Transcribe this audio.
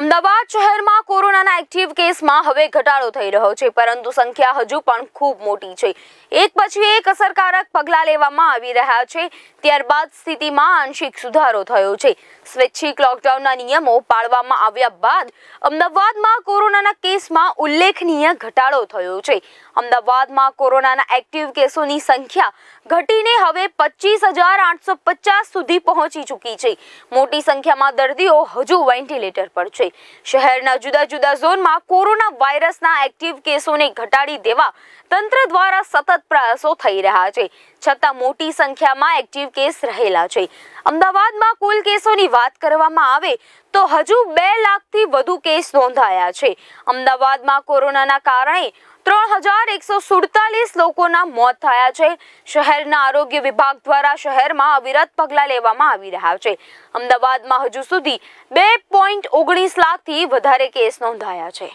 અમદાવાદ શહેરમાં કોરોનાના એક્ટિવ કેસમાં હવે ઘટાડો થઈ રહ્યો છે પરંતુ સંખ્યા હજુ પણ ખૂબ મોટી છે એક પછી એક અસરકારક પગલાં લેવામાં આવી રહ્યા છે ત્યારબાદ સ્થિતિમાં આંશિક સુધારો થયો છે સ્વૈચ્છિક લોકડાઉનના નિયમો પાળવામાં આવ્યા બાદ અમદાવાદમાં કોરોનાના કેસમાં ઉલ્લેખનીય ઘટાડો થયો છે અમદાવાદમાં કોરોનાના એક્ટિવ કેસોની સંખ્યા ઘટીને હવે પચીસ હજાર આઠસો પચાસ સુધી પહોંચી ચૂકી છે મોટી સંખ્યામાં દર્દીઓ હજુ વેન્ટિલેટર પર છે શહેરના જુદા જુદા ઝોનમાં કોરોના વાયરસના એક્ટિવ કેસોને ઘટાડી દેવા તંત્ર દ્વારા સતત પ્રયાસો થઈ રહ્યા છે છતાં મોટી સંખ્યામાં એક્ટિવ કેસ રહેલા છે અમદાવાદમાં કુલ કેસોની વાત કરવામાં આવે તો હજુ બે લાખથી વધુ કેસ નોંધાયા છે અમદાવાદમાં કોરોનાના કારણે ત્રણ હજાર એકસો સુડતાલીસ લોકોના મોત થયા છે શહેરના આરોગ્ય વિભાગ દ્વારા શહેરમાં અવિરત પગલાં લેવામાં આવી રહ્યા છે અમદાવાદમાં હજુ સુધી બે પોઈન્ટ ઓગણીસ લાખ થી વધારે કેસ નોંધાયા છે